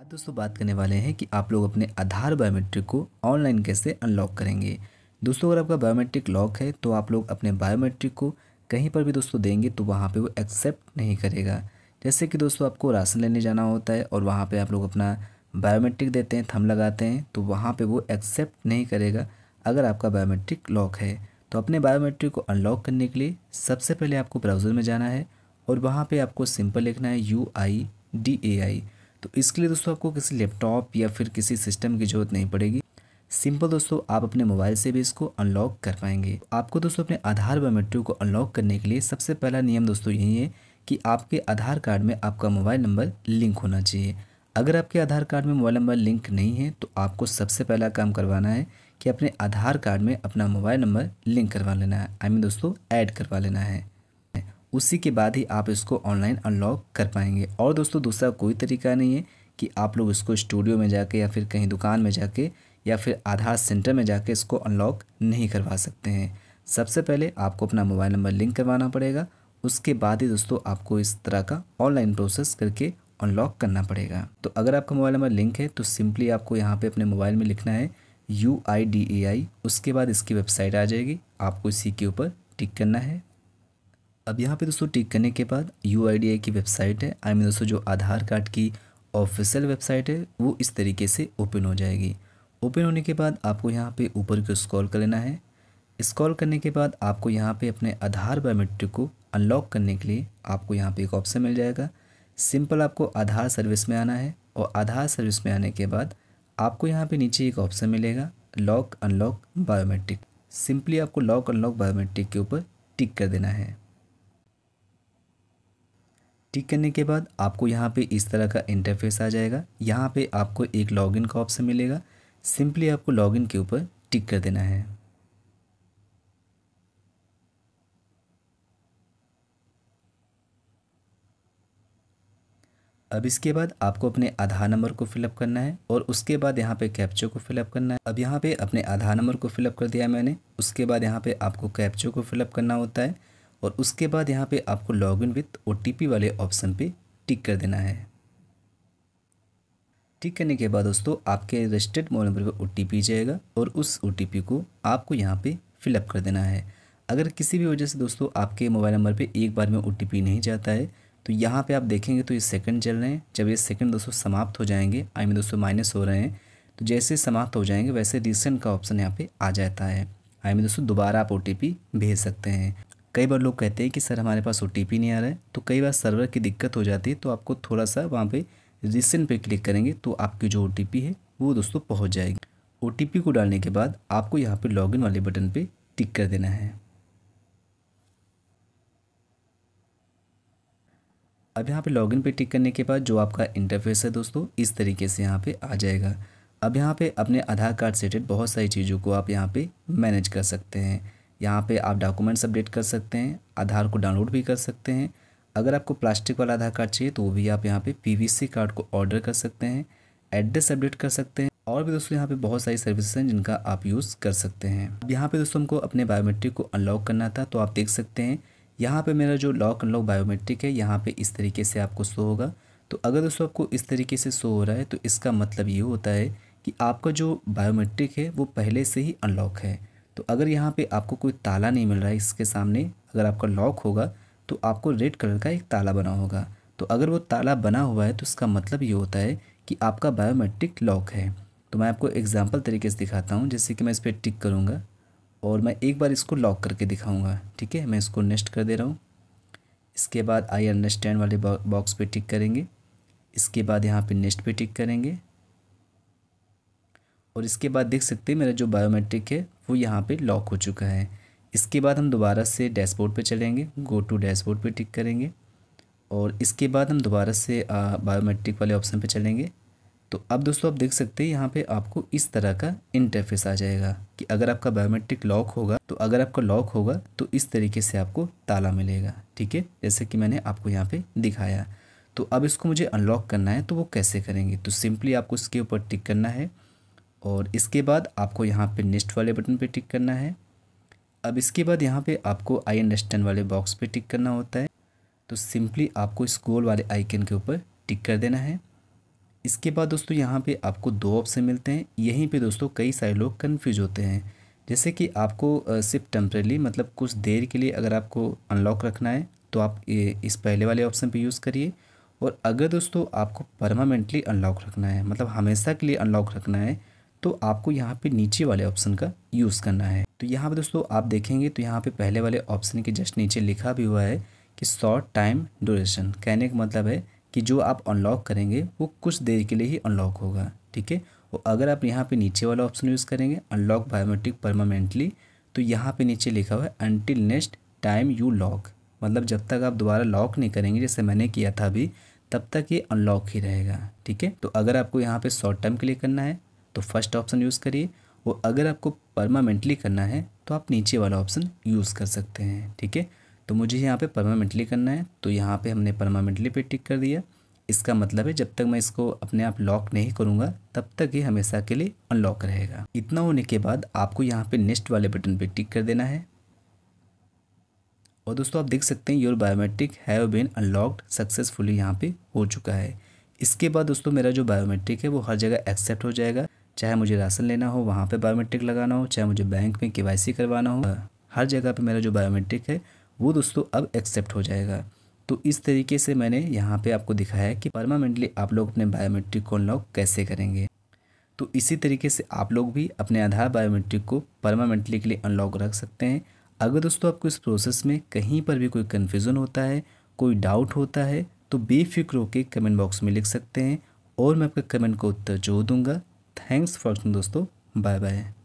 आज दोस्तों बात करने वाले हैं कि आप लोग अपने आधार बायोमेट्रिक को ऑनलाइन कैसे अनलॉक करेंगे दोस्तों अगर आपका बायोमेट्रिक लॉक है तो आप लोग अपने बायोमेट्रिक को कहीं पर भी दोस्तों देंगे तो वहाँ पे वो एक्सेप्ट नहीं करेगा जैसे कि दोस्तों आपको राशन लेने जाना होता है और वहाँ पे आप लोग अपना बायोमेट्रिक देते हैं थम लगाते हैं तो वहाँ पर वो एक्सेप्ट नहीं करेगा अगर आपका बायोमेट्रिक लॉक है तो अपने बायोमेट्रिक को अनलॉक करने के लिए सबसे पहले आपको ब्राउज़र में जाना है और वहाँ पर आपको सिंपल लिखना है यू आई डी ए आई तो इसके लिए दोस्तों आपको किसी लैपटॉप या फिर किसी सिस्टम की ज़रूरत नहीं पड़ेगी सिंपल दोस्तों आप अपने मोबाइल से भी इसको अनलॉक कर पाएंगे आपको दोस्तों अपने आधार बायोमेट्री को अनलॉक करने के लिए सबसे पहला नियम दोस्तों यही है कि आपके आधार कार्ड में आपका मोबाइल नंबर लिंक होना चाहिए अगर आपके आधार कार्ड में मोबाइल नंबर लिंक नहीं है तो आपको सबसे पहला काम करवाना है कि अपने आधार कार्ड में अपना मोबाइल नंबर लिंक करवा लेना है आई I मीन mean दोस्तों ऐड करवा लेना है उसी के बाद ही आप इसको ऑनलाइन अनलॉक कर पाएंगे और दोस्तों दूसरा कोई तरीका नहीं है कि आप लोग इसको स्टूडियो में जाके या फिर कहीं दुकान में जाके या फिर आधार सेंटर में जाके इसको अनलॉक नहीं करवा सकते हैं सबसे पहले आपको अपना मोबाइल नंबर लिंक करवाना पड़ेगा उसके बाद ही दोस्तों आपको इस तरह का ऑनलाइन प्रोसेस करके अनलॉक करना पड़ेगा तो अगर आपका मोबाइल नंबर लिंक है तो सिंपली आपको यहाँ पे अपने मोबाइल में लिखना है यू आई डी ए आई उसके बाद इसकी वेबसाइट आ जाएगी आपको इसी के ऊपर टिक करना है अब यहाँ पे दोस्तों टिक करने के बाद यू की वेबसाइट है आई मीन दोस्तों जो आधार कार्ड की ऑफिशियल वेबसाइट है वो इस तरीके से ओपन हो जाएगी ओपन होने के बाद आपको यहाँ पे ऊपर को स्क्रॉल कर लेना है स्क्रॉल करने के बाद आपको यहाँ पे अपने आधार बायोमेट्रिक को अनलॉक करने के लिए आपको यहाँ पे एक ऑप्शन मिल जाएगा सिंपल आपको आधार सर्विस में आना है और आधार सर्विस में आने के बाद आपको यहाँ पर नीचे एक ऑप्शन मिलेगा लॉक अनलॉक बायोमेट्रिक सिंपली आपको लॉक अनलॉक बायोमेट्रिक के ऊपर टिक कर देना है टिक करने के बाद आपको यहाँ पे इस तरह का इंटरफेस आ जाएगा यहाँ पे आपको एक लॉगिन का ऑप्शन मिलेगा सिंपली आपको लॉगिन के ऊपर टिक कर देना है अब इसके बाद आपको अपने आधार नंबर को फिलअप करना है और उसके बाद यहाँ पे कैप्चो को फिलअप करना है अब यहाँ पे अपने आधार नंबर को फिलअप कर दिया मैंने उसके बाद यहाँ पे आपको कैप्चो को फिलअप करना होता है और उसके बाद यहाँ पे आपको लॉग इन विथ ओ वाले ऑप्शन पे टिक कर देना है टिक करने के बाद दोस्तों आपके रजिस्टर्ड मोबाइल नंबर पर ओ टी जाएगा और उस ओ को आपको यहाँ पे फिलअप कर देना है अगर किसी भी वजह से दोस्तों आपके मोबाइल नंबर पे एक बार में ओ नहीं जाता है तो यहाँ पे आप देखेंगे तो ये सेकंड चल रहे हैं जब ये सेकेंड दोस्तों समाप्त हो जाएंगे आई मीन दोस्तों माइनस हो रहे हैं तो जैसे समाप्त हो जाएंगे वैसे रिसेंट का ऑप्शन यहाँ पर आ जाता है आई मीन दोस्तों दोबारा आप ओ भेज सकते हैं कई बार लोग कहते हैं कि सर हमारे पास ओ नहीं आ रहा है तो कई बार सर्वर की दिक्कत हो जाती है तो आपको थोड़ा सा वहाँ पर रिसेंट पे क्लिक करेंगे तो आपकी जो ओ है वो दोस्तों पहुँच जाएगी ओ को डालने के बाद आपको यहाँ पर लॉगिन वाले बटन पर टिक कर देना है अब यहाँ पे लॉगिन पे टिक करने के बाद जो आपका इंटरफेस है दोस्तों इस तरीके से यहाँ पे आ जाएगा अब यहाँ पे अपने आधार कार्ड से रिलेटेड बहुत सारी चीज़ों को आप यहाँ पे मैनेज कर सकते हैं यहाँ पे आप डॉक्यूमेंट्स अपडेट कर सकते हैं आधार को डाउनलोड भी कर सकते हैं अगर आपको प्लास्टिक वाला आधार कार्ड चाहिए तो वो भी आप यहाँ पे पीवीसी कार्ड को ऑर्डर कर सकते हैं एड्रेस अपडेट कर सकते हैं और भी दोस्तों यहाँ पे बहुत सारी सर्विसेज हैं जिनका आप यूज़ कर सकते हैं अब यहाँ पे दोस्तों हमको अपने बायोमेट्रिक को अनलॉक करना था तो आप देख सकते हैं यहाँ पर मेरा जो लॉक अनलॉक बायोमेट्रिक है यहाँ पर इस तरीके से आपको शो होगा तो अगर दोस्तों आपको इस तरीके से शो हो रहा है तो इसका मतलब ये होता है कि आपका जो बायोमेट्रिक है वो पहले से ही अनलॉक है तो अगर यहाँ पे आपको कोई ताला नहीं मिल रहा है इसके सामने अगर आपका लॉक होगा तो आपको रेड कलर का एक ताला बना होगा तो अगर वो ताला बना हुआ है तो इसका मतलब ये होता है कि आपका बायोमेट्रिक लॉक है तो मैं आपको एग्ज़ाम्पल तरीके से दिखाता हूँ जैसे कि मैं इस पर टिक करूँगा और मैं एक बार इसको लॉक करके दिखाऊँगा ठीक है मैं इसको नेस्ट कर दे रहा हूँ इसके बाद आई अंडरस्टैंड वाले बॉक्स पर टिक करेंगे इसके बाद यहाँ पर नेस्ट पर टिक करेंगे और इसके बाद देख सकते हैं मेरा जो बायोमेट्रिक है वो यहाँ पे लॉक हो चुका है इसके बाद हम दोबारा से डैशबोर्ड पे चलेंगे गो टू डैशबोर्ड पे टिक करेंगे और इसके बाद हम दोबारा से बायोमेट्रिक वाले ऑप्शन पे चलेंगे तो अब दोस्तों आप देख सकते हैं यहाँ पे आपको इस तरह का इंटरफेस आ जाएगा कि अगर आपका बायोमेट्रिक लॉक होगा तो अगर आपका लॉक होगा तो इस तरीके से आपको ताला मिलेगा ठीक है जैसे कि मैंने आपको यहाँ पर दिखाया तो अब इसको मुझे अनलॉक करना है तो वो कैसे करेंगे तो सिंपली आपको इसके ऊपर टिक करना है और इसके बाद आपको यहाँ पे नेक्स्ट वाले बटन पे टिक करना है अब इसके बाद यहाँ पे आपको आई अंडरस्टैंड वाले बॉक्स पे टिक करना होता है तो सिंपली आपको इस गोल वाले आइकन के ऊपर टिक कर देना है इसके बाद दोस्तों यहाँ पे आपको दो ऑप्शन मिलते हैं यहीं पे दोस्तों कई सारे लोग कन्फ्यूज होते हैं जैसे कि आपको सिर्फ टेम्परेली मतलब कुछ देर के लिए अगर आपको अनलॉक रखना है तो आप इस पहले वाले ऑप्शन पर यूज़ करिए और अगर दोस्तों आपको परमानेंटली अनलॉक रखना है मतलब हमेशा के लिए अनलॉक रखना है तो आपको यहाँ पे नीचे वाले ऑप्शन का यूज़ करना है तो यहाँ पे दोस्तों आप देखेंगे तो यहाँ पे पहले वाले ऑप्शन के जस्ट नीचे लिखा भी हुआ है कि शॉर्ट टाइम ड्यूरेशन कहने का मतलब है कि जो आप अनलॉक करेंगे वो कुछ देर के लिए ही अनलॉक होगा ठीक है और अगर आप यहाँ पे नीचे वाला ऑप्शन यूज़ करेंगे अनलॉक बायोमेट्रिक परमानेंटली तो यहाँ पर नीचे लिखा हुआ है until next time you lock मतलब जब तक आप दोबारा लॉक नहीं करेंगे जैसे मैंने किया था अभी तब तक ये अनलॉक ही रहेगा ठीक है तो अगर आपको यहाँ पे शॉर्ट टर्म के लिए करना है तो फर्स्ट ऑप्शन यूज़ करिए और अगर आपको परमानेंटली करना है तो आप नीचे वाला ऑप्शन यूज़ कर सकते हैं ठीक है तो मुझे यहाँ पे परमानेंटली करना है तो यहाँ पे हमने परमानेंटली पे टिक कर दिया इसका मतलब है जब तक मैं इसको अपने आप लॉक नहीं करूँगा तब तक ये हमेशा के लिए अनलॉक रहेगा इतना होने के बाद आपको यहाँ पे नेक्स्ट वाले बटन पर टिक कर देना है और दोस्तों आप देख सकते हैं your biometric have been unlocked successfully यहाँ पे हो चुका है इसके बाद दोस्तों मेरा जो बायोमेट्रिक है वो हर जगह एक्सेप्ट हो जाएगा चाहे मुझे राशन लेना हो वहाँ पर बायोमेट्रिक लगाना हो चाहे मुझे बैंक में के करवाना हो हर जगह पर मेरा जो बायोमेट्रिक है वो दोस्तों अब एक्सेप्ट हो जाएगा तो इस तरीके से मैंने यहाँ पे आपको दिखाया है कि परमानेंटली आप लोग अपने बायोमेट्रिक को अनलॉक कैसे करेंगे तो इसी तरीके से आप लोग भी अपने आधार बायोमेट्रिक को परमानेंटली के लिए अनलॉक रख सकते हैं अगर दोस्तों आपको इस प्रोसेस में कहीं पर भी कोई कन्फ्यूज़न होता है कोई डाउट होता है तो बेफिक्र होकर कमेंट बॉक्स में लिख सकते हैं और मैं आपके कमेंट को उत्तर जोड़ दूंगा थैंक्स फॉर दोस्तों बाय बाय